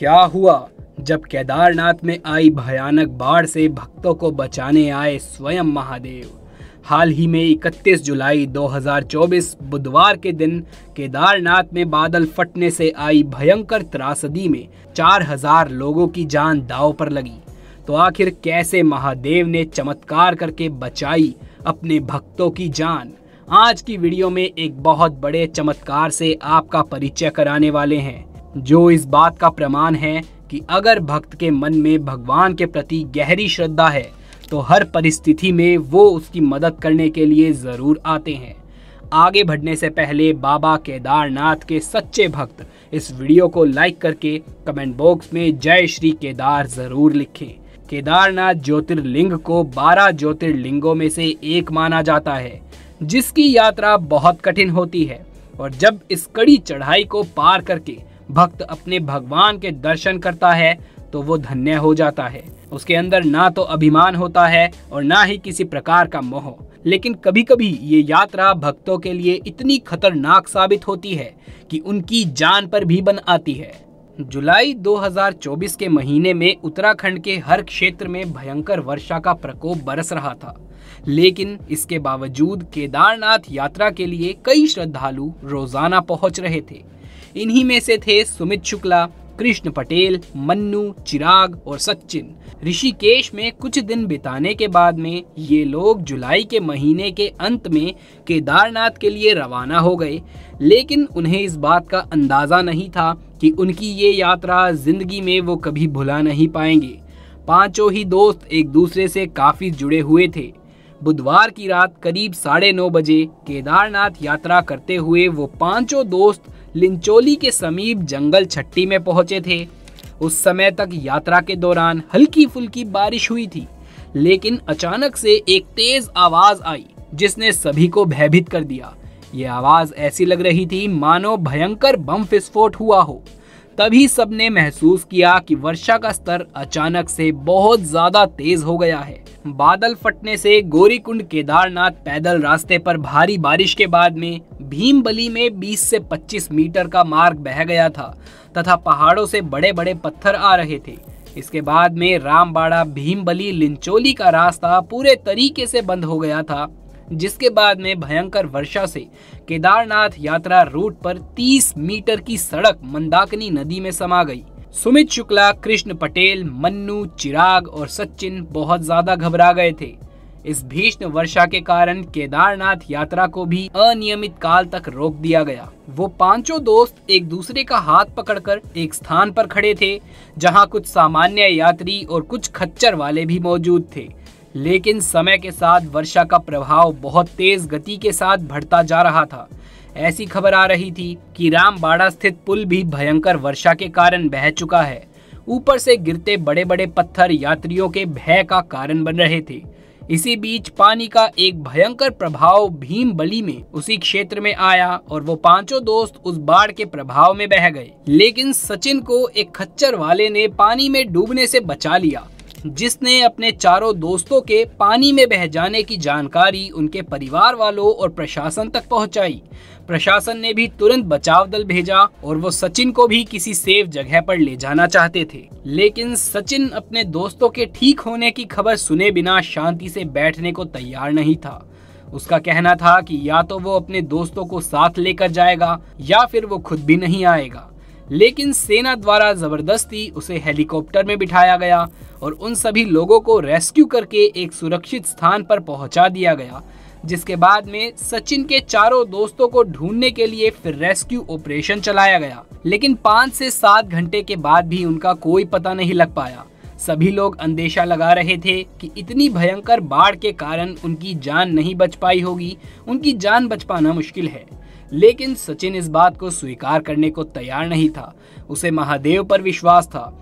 क्या हुआ जब केदारनाथ में आई भयानक बाढ़ से भक्तों को बचाने आए स्वयं महादेव हाल ही में 31 जुलाई 2024 बुधवार के दिन केदारनाथ में बादल फटने से आई भयंकर त्रासदी में 4000 लोगों की जान दाव पर लगी तो आखिर कैसे महादेव ने चमत्कार करके बचाई अपने भक्तों की जान आज की वीडियो में एक बहुत बड़े चमत्कार से आपका परिचय कराने वाले हैं जो इस बात का प्रमाण है कि अगर भक्त के मन में भगवान के प्रति गहरी श्रद्धा है तो हर परिस्थिति में वो उसकी मदद करने के लिए ज़रूर आते हैं आगे बढ़ने से पहले बाबा केदारनाथ के सच्चे भक्त इस वीडियो को लाइक करके कमेंट बॉक्स में जय श्री केदार ज़रूर लिखें केदारनाथ ज्योतिर्लिंग को 12 ज्योतिर्लिंगों में से एक माना जाता है जिसकी यात्रा बहुत कठिन होती है और जब इस कड़ी चढ़ाई को पार करके भक्त अपने भगवान के दर्शन करता है तो वो धन्य हो जाता है उसके अंदर ना तो अभिमान होता है और ना ही किसी प्रकार का मोह लेकिन कभी कभी ये यात्रा भक्तों के लिए इतनी खतरनाक साबित होती है कि उनकी जान पर भी बन आती है जुलाई 2024 के महीने में उत्तराखंड के हर क्षेत्र में भयंकर वर्षा का प्रकोप बरस रहा था लेकिन इसके बावजूद केदारनाथ यात्रा के लिए कई श्रद्धालु रोजाना पहुंच रहे थे इन्हीं में से थे सुमित शुक्ला कृष्ण पटेल मन्नू चिराग और सचिन ऋषिकेश में कुछ दिन बिताने के बाद में ये लोग जुलाई के महीने के अंत में केदारनाथ के लिए रवाना हो गए लेकिन उन्हें इस बात का अंदाज़ा नहीं था कि उनकी ये यात्रा ज़िंदगी में वो कभी भुला नहीं पाएंगे पांचों ही दोस्त एक दूसरे से काफ़ी जुड़े हुए थे बुधवार की रात करीब साढ़े नौ बजे केदारनाथ यात्रा करते हुए वो पांचों दोस्त लिंचोली के समीप जंगल छट्टी में पहुंचे थे उस समय तक यात्रा के दौरान हल्की फुल्की बारिश हुई थी लेकिन अचानक से एक तेज आवाज आई जिसने सभी को भयभीत कर दिया ये आवाज ऐसी लग रही थी मानो भयंकर बम विस्फोट हुआ हो तभी सबने महसूस किया कि वर्षा का स्तर अचानक से बहुत ज्यादा तेज हो गया है बादल फटने से गोरीकुंड केदारनाथ पैदल रास्ते पर भारी बारिश के बाद में भीमबली में 20 से 25 मीटर का मार्ग बह गया था तथा पहाड़ों से बड़े बड़े पत्थर आ रहे थे इसके बाद में रामबाड़ा भीमबली लिंचोली का रास्ता पूरे तरीके से बंद हो गया था जिसके बाद में भयंकर वर्षा से केदारनाथ यात्रा रूट पर 30 मीटर की सड़क मंदाकिनी नदी में समा गई सुमित शुक्ला कृष्ण पटेल मन्नू चिराग और सचिन बहुत ज्यादा घबरा गए थे इस भीषण वर्षा के कारण केदारनाथ यात्रा को भी अनियमित काल तक रोक दिया गया वो पांचों दोस्त एक दूसरे का हाथ पकड़कर एक स्थान पर खड़े थे जहां कुछ सामान्य यात्री और कुछ खच्चर वाले भी मौजूद थे लेकिन समय के साथ वर्षा का प्रभाव बहुत तेज गति के साथ बढ़ता जा रहा था ऐसी खबर आ रही थी कि रामबाड़ा स्थित पुल भी भयंकर वर्षा के कारण बह चुका है ऊपर से गिरते बड़े बड़े पत्थर यात्रियों के भय का कारण बन रहे थे इसी बीच पानी का एक भयंकर प्रभाव भीम बली में उसी क्षेत्र में आया और वो पांचों दोस्त उस बाढ़ के प्रभाव में बह गए लेकिन सचिन को एक खच्चर वाले ने पानी में डूबने से बचा लिया जिसने अपने चारों दोस्तों के पानी में बह जाने की जानकारी उनके परिवार वालों और प्रशासन तक पहुंचाई। प्रशासन ने भी तुरंत बचाव दल भेजा और वो सचिन को भी किसी सेफ जगह पर ले जाना चाहते थे लेकिन सचिन अपने दोस्तों के ठीक होने की खबर सुने बिना शांति से बैठने को तैयार नहीं था उसका कहना था कि या तो वो अपने दोस्तों को साथ लेकर जाएगा या फिर वो खुद भी नहीं आएगा लेकिन सेना द्वारा जबरदस्ती उसे हेलीकॉप्टर में बिठाया गया और उन सभी लोगों को रेस्क्यू करके एक सुरक्षित स्थान पर पहुंचा दिया गया जिसके बाद में सचिन के चारों दोस्तों को ढूंढने के लिए फिर रेस्क्यू ऑपरेशन चलाया गया लेकिन पाँच से सात घंटे के बाद भी उनका कोई पता नहीं लग पाया सभी लोग अंदेशा लगा रहे थे कि इतनी भयंकर बाढ़ के कारण उनकी जान नहीं बच पाई होगी उनकी जान बच पाना मुश्किल है लेकिन सचिन इस बात को स्वीकार करने को तैयार नहीं था उसे महादेव पर विश्वास था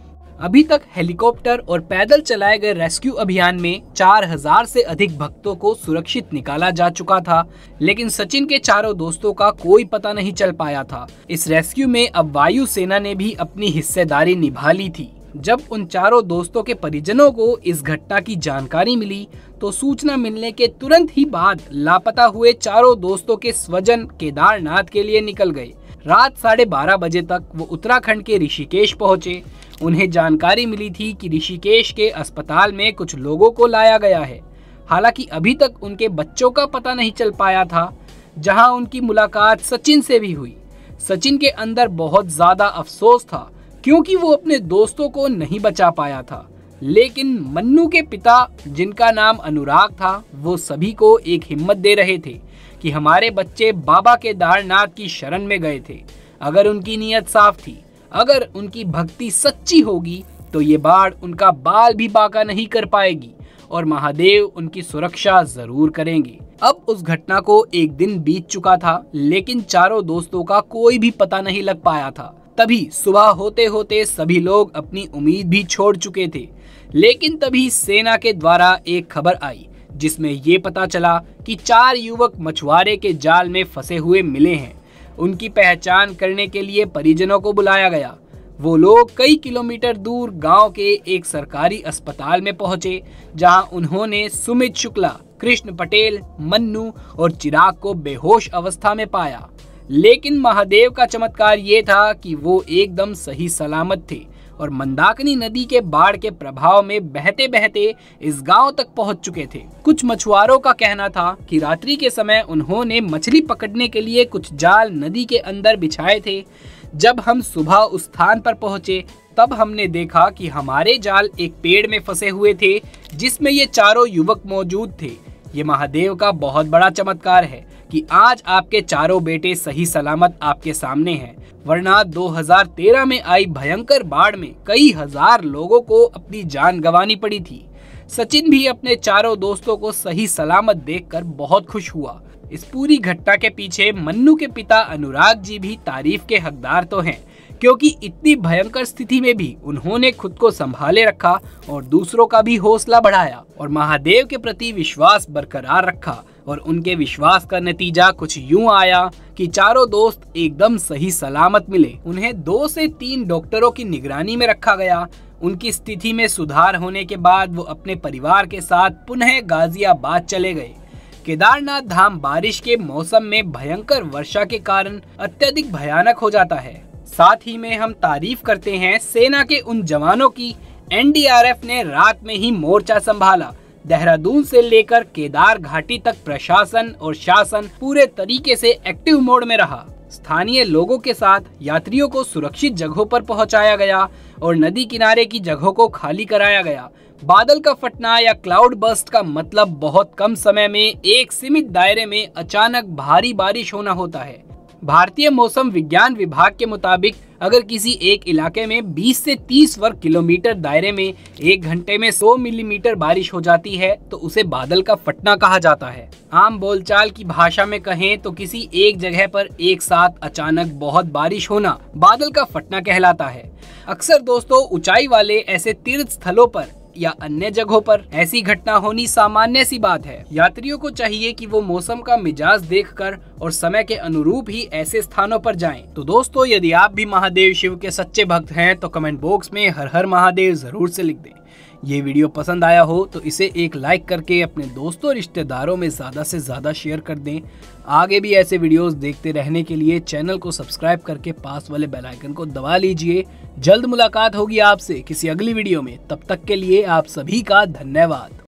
अभी तक हेलीकॉप्टर और पैदल चलाए गए रेस्क्यू अभियान में 4000 से अधिक भक्तों को सुरक्षित निकाला जा चुका था लेकिन सचिन के चारों दोस्तों का कोई पता नहीं चल पाया था इस रेस्क्यू में अब वायु सेना ने भी अपनी हिस्सेदारी निभा ली थी जब उन चारों दोस्तों के परिजनों को इस घटना की जानकारी मिली तो सूचना मिलने के तुरंत ही बाद लापता हुए चारों दोस्तों के स्वजन केदारनाथ के लिए निकल गए रात साढ़े बारह बजे तक वो उत्तराखंड के ऋषिकेश पहुंचे उन्हें जानकारी मिली थी कि ऋषिकेश के अस्पताल में कुछ लोगों को लाया गया है हालांकि अभी तक उनके बच्चों का पता नहीं चल पाया था जहां उनकी मुलाकात सचिन से भी हुई सचिन के अंदर बहुत ज़्यादा अफसोस था क्योंकि वो अपने दोस्तों को नहीं बचा पाया था लेकिन मन्नू के पिता जिनका नाम अनुराग था वो सभी को एक हिम्मत दे रहे थे कि हमारे बच्चे बाबा केदारनाथ की शरण में गए थे अगर उनकी नीयत साफ थी अगर उनकी भक्ति सच्ची होगी तो ये बाढ़ उनका बाल भी बाका नहीं कर पाएगी और महादेव उनकी सुरक्षा जरूर करेंगे अब उस घटना को एक दिन बीत चुका था लेकिन चारों दोस्तों का कोई भी पता नहीं लग पाया था तभी सुबह होते होते सभी लोग अपनी उम्मीद भी छोड़ चुके थे लेकिन तभी सेना के द्वारा एक खबर आई जिसमें ये पता चला कि चार युवक मछुआरे के जाल में फंसे हुए मिले हैं उनकी पहचान करने के लिए परिजनों को बुलाया गया वो लोग कई किलोमीटर दूर गांव के एक सरकारी अस्पताल में पहुंचे जहां उन्होंने सुमित शुक्ला कृष्ण पटेल मन्नू और चिराग को बेहोश अवस्था में पाया लेकिन महादेव का चमत्कार ये था कि वो एकदम सही सलामत थे और मंदाकिनी नदी के बाढ़ के प्रभाव में बहते बहते इस गांव तक पहुंच चुके थे कुछ मछुआरों का कहना था कि रात्रि के समय उन्होंने मछली पकड़ने के लिए कुछ जाल नदी के अंदर बिछाए थे जब हम सुबह उस स्थान पर पहुंचे तब हमने देखा कि हमारे जाल एक पेड़ में फंसे हुए थे जिसमें ये चारों युवक मौजूद थे ये महादेव का बहुत बड़ा चमत्कार है कि आज आपके चारों बेटे सही सलामत आपके सामने हैं वरना 2013 में आई भयंकर बाढ़ में कई हजार लोगों को अपनी जान गंवानी पड़ी थी सचिन भी अपने चारों दोस्तों को सही सलामत देखकर बहुत खुश हुआ इस पूरी घटना के पीछे मन्नू के पिता अनुराग जी भी तारीफ के हकदार तो हैं क्योंकि इतनी भयंकर स्थिति में भी उन्होंने खुद को संभाले रखा और दूसरों का भी हौसला बढ़ाया और महादेव के प्रति विश्वास बरकरार रखा और उनके विश्वास का नतीजा कुछ यूं आया कि चारों दोस्त एकदम सही सलामत मिले उन्हें दो से तीन डॉक्टरों की निगरानी में रखा गया उनकी स्थिति में सुधार होने के बाद वो अपने परिवार के साथ पुनः गाजियाबाद चले गए केदारनाथ धाम बारिश के मौसम में भयंकर वर्षा के कारण अत्यधिक भयानक हो जाता है साथ ही में हम तारीफ करते हैं सेना के उन जवानों की एनडीआरएफ ने रात में ही मोर्चा संभाला देहरादून से लेकर केदार घाटी तक प्रशासन और शासन पूरे तरीके से एक्टिव मोड में रहा स्थानीय लोगों के साथ यात्रियों को सुरक्षित जगहों पर पहुंचाया गया और नदी किनारे की जगहों को खाली कराया गया बादल का फटना या क्लाउड बस्ट का मतलब बहुत कम समय में एक सीमित दायरे में अचानक भारी बारिश होना होता है भारतीय मौसम विज्ञान विभाग के मुताबिक अगर किसी एक इलाके में 20 से 30 वर्ग किलोमीटर दायरे में एक घंटे में 100 मिलीमीटर बारिश हो जाती है तो उसे बादल का फटना कहा जाता है आम बोलचाल की भाषा में कहें तो किसी एक जगह पर एक साथ अचानक बहुत बारिश होना बादल का फटना कहलाता है अक्सर दोस्तों ऊंचाई वाले ऐसे तीर्थ स्थलों पर या अन्य जगहों पर ऐसी घटना होनी सामान्य सी बात है यात्रियों को चाहिए कि वो मौसम का मिजाज देखकर और समय के अनुरूप ही ऐसे स्थानों पर जाएं। तो दोस्तों यदि आप भी महादेव शिव के सच्चे भक्त हैं तो कमेंट बॉक्स में हर हर महादेव जरूर से लिख दें ये वीडियो पसंद आया हो तो इसे एक लाइक करके अपने दोस्तों रिश्तेदारों में ज़्यादा से ज़्यादा शेयर कर दें आगे भी ऐसे वीडियोस देखते रहने के लिए चैनल को सब्सक्राइब करके पास वाले बेल आइकन को दबा लीजिए जल्द मुलाकात होगी आपसे किसी अगली वीडियो में तब तक के लिए आप सभी का धन्यवाद